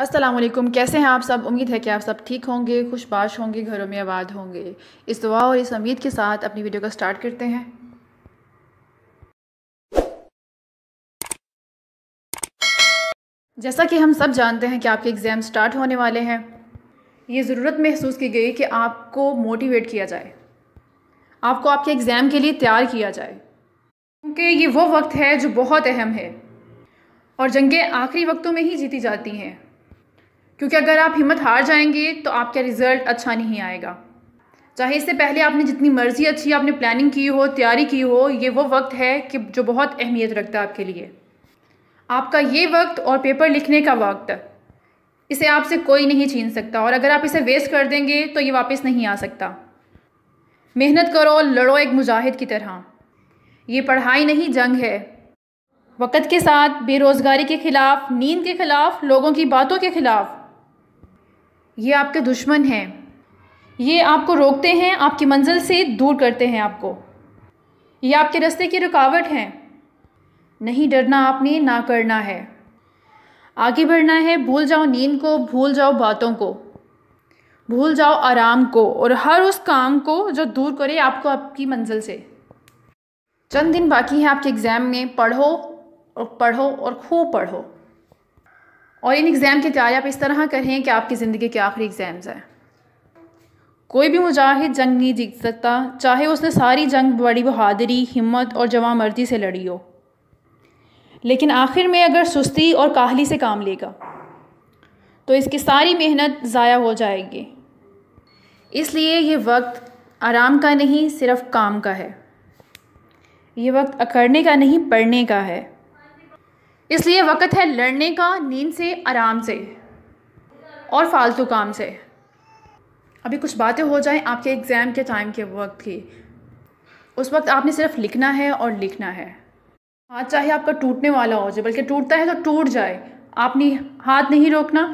असलम कैसे हैं आप सब उम्मीद है कि आप सब ठीक होंगे खुशबाश होंगे घरों में आबाद होंगे इस दुआ और इस उम्मीद के साथ अपनी वीडियो का स्टार्ट करते हैं जैसा कि हम सब जानते हैं कि आपके एग्ज़ाम स्टार्ट होने वाले हैं ये ज़रूरत महसूस की गई कि आपको मोटिवेट किया जाए आपको आपके एग्ज़ाम के लिए तैयार किया जाए क्योंकि ये वो वक्त है जो बहुत अहम है और जंगें आखिरी वक्तों में ही जीती जाती हैं क्योंकि अगर आप हिम्मत हार जाएंगे तो आपका रिज़ल्ट अच्छा नहीं आएगा चाहे इससे पहले आपने जितनी मर्ज़ी अच्छी आपने प्लानिंग की हो तैयारी की हो ये वो वक्त है कि जो बहुत अहमियत रखता है आपके लिए आपका ये वक्त और पेपर लिखने का वक्त इसे आपसे कोई नहीं छीन सकता और अगर आप इसे वेस्ट कर देंगे तो ये वापस नहीं आ सकता मेहनत करो लड़ो एक मुजाहिद की तरह ये पढ़ाई नहीं जंग है वक़्त के साथ बेरोज़गारी के ख़िलाफ़ नींद के ख़िलाफ़ लोगों की बातों के ख़िलाफ़ ये आपके दुश्मन हैं ये आपको रोकते हैं आपकी मंजिल से दूर करते हैं आपको ये आपके रास्ते की रुकावट हैं नहीं डरना आपने ना करना है आगे बढ़ना है भूल जाओ नींद को भूल जाओ बातों को भूल जाओ आराम को और हर उस काम को जो दूर करे आपको आपकी मंजिल से चंद दिन बाकी हैं आपके एग्ज़ाम में पढ़ो और पढ़ो और खूब पढ़ो और इन एग्ज़ाम की तैयारी आप इस तरह करें कि आपकी ज़िंदगी के आखिरी एग्ज़ाम्स हैं कोई भी मुजाहिद जंग नहीं जीत सकता चाहे उसने सारी जंग बड़ी बहादरी हिम्मत और जवा मर्जी से लड़ी हो लेकिन आखिर में अगर सुस्ती और काहली से काम लेगा तो इसकी सारी मेहनत ज़ाया हो जाएगी इसलिए ये वक्त आराम का नहीं सिर्फ काम का है ये वक्त अकड़ने का नहीं पढ़ने का है इसलिए वक्त है लड़ने का नींद से आराम से और फालतू काम से अभी कुछ बातें हो जाएं आपके एग्ज़ाम के टाइम के वक्त की उस वक्त आपने सिर्फ लिखना है और लिखना है हाथ चाहे आपका टूटने वाला हो जाए बल्कि टूटता है तो टूट जाए आपने हाथ नहीं रोकना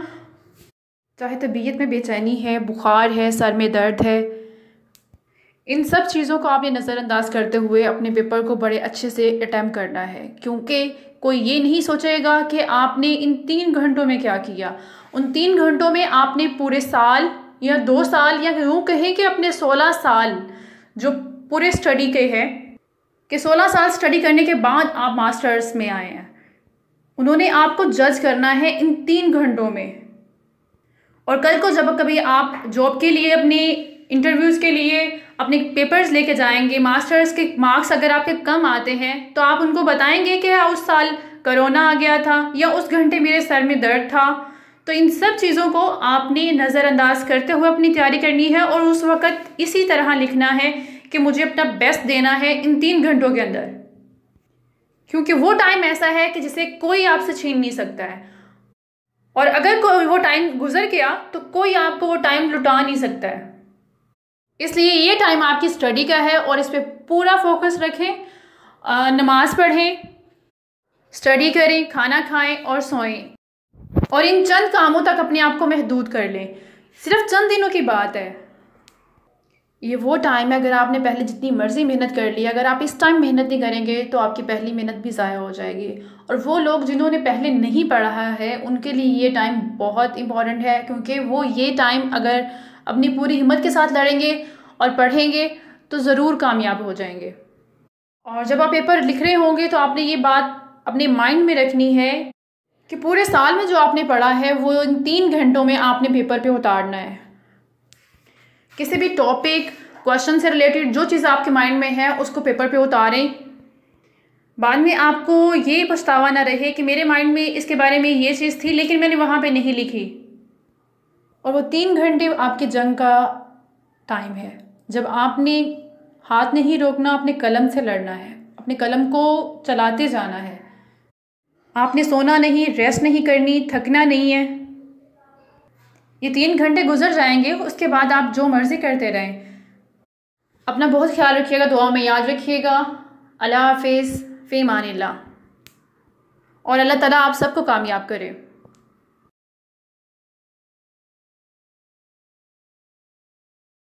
चाहे तबीयत में बेचैनी है बुखार है सर में दर्द है इन सब चीज़ों को आपने नज़रअंदाज करते हुए अपने पेपर को बड़े अच्छे से अटैम्प करना है क्योंकि कोई ये नहीं सोचेगा कि आपने इन तीन घंटों में क्या किया उन तीन घंटों में आपने पूरे साल या दो साल या यूँ कहें कि अपने सोलह साल जो पूरे स्टडी के हैं कि सोलह साल स्टडी करने के बाद आप मास्टर्स में आए हैं उन्होंने आपको जज करना है इन तीन घंटों में और कल को जब कभी आप जॉब के लिए अपने इंटरव्यूज़ के लिए अपने पेपर्स लेके जाएंगे मास्टर्स के मार्क्स अगर आपके कम आते हैं तो आप उनको बताएंगे कि हाँ, उस साल करोना आ गया था या उस घंटे मेरे सर में दर्द था तो इन सब चीज़ों को आपने नज़रअंदाज करते हुए अपनी तैयारी करनी है और उस वक़्त इसी तरह लिखना है कि मुझे अपना बेस्ट देना है इन तीन घंटों के अंदर क्योंकि वो टाइम ऐसा है कि जिसे कोई आपसे छीन नहीं सकता है और अगर कोई वो टाइम गुजर गया तो कोई आपको वो टाइम लुटा नहीं सकता है इसलिए ये टाइम आपकी स्टडी का है और इस पर पूरा फोकस रखें नमाज पढ़ें स्टडी करें खाना खाएं और सोएं और इन चंद कामों तक अपने आप को महदूद कर लें सिर्फ चंद दिनों की बात है ये वो टाइम है अगर आपने पहले जितनी मर्ज़ी मेहनत कर ली अगर आप इस टाइम मेहनत नहीं करेंगे तो आपकी पहली मेहनत भी ज़ाया हो जाएगी और वो लोग जिन्होंने पहले नहीं पढ़ा है उनके लिए ये टाइम बहुत इम्पॉर्टेंट है क्योंकि वो ये टाइम अगर अपनी पूरी हिम्मत के साथ लड़ेंगे और पढ़ेंगे तो ज़रूर कामयाब हो जाएंगे और जब आप पेपर लिख रहे होंगे तो आपने ये बात अपने माइंड में रखनी है कि पूरे साल में जो आपने पढ़ा है वो इन तीन घंटों में आपने पेपर पे उतारना है किसी भी टॉपिक क्वेश्चन से रिलेटेड जो चीज़ आपके माइंड में है उसको पेपर पे उतारें बाद में आपको ये पछतावा ना रहे कि मेरे माइंड में इसके बारे में ये चीज़ थी लेकिन मैंने वहाँ पे नहीं लिखी और वो तीन घंटे आपके जंग का टाइम है जब आपने हाथ नहीं रोकना अपने कलम से लड़ना है अपने कलम को चलाते जाना है आपने सोना नहीं रेस्ट नहीं करनी थकना नहीं है ये तीन घंटे गुजर जाएंगे उसके बाद आप जो मर्ज़ी करते रहें अपना बहुत ख्याल रखिएगा दुआ में याद रखिएगा अल्लाह हाफिज़ आने ला और अल्लाह ताला आप सबको कामयाब करे